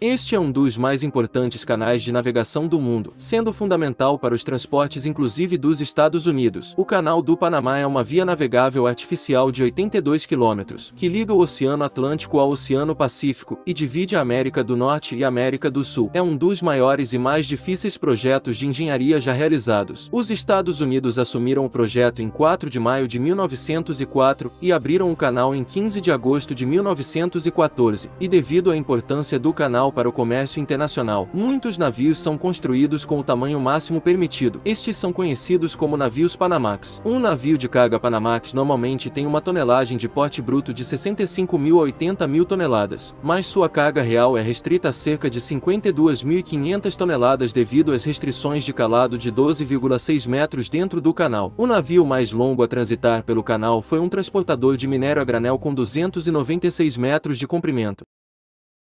Este é um dos mais importantes canais de navegação do mundo, sendo fundamental para os transportes inclusive dos Estados Unidos. O Canal do Panamá é uma via navegável artificial de 82 quilômetros, que liga o Oceano Atlântico ao Oceano Pacífico e divide a América do Norte e a América do Sul. É um dos maiores e mais difíceis projetos de engenharia já realizados. Os Estados Unidos assumiram o projeto em 4 de maio de 1904 e abriram o canal em 15 de agosto de 1914, e devido à importância do canal para o comércio internacional. Muitos navios são construídos com o tamanho máximo permitido. Estes são conhecidos como navios Panamax. Um navio de carga Panamax normalmente tem uma tonelagem de porte bruto de 65 mil a 80 mil toneladas, mas sua carga real é restrita a cerca de 52.500 toneladas devido às restrições de calado de 12,6 metros dentro do canal. O navio mais longo a transitar pelo canal foi um transportador de minério a granel com 296 metros de comprimento.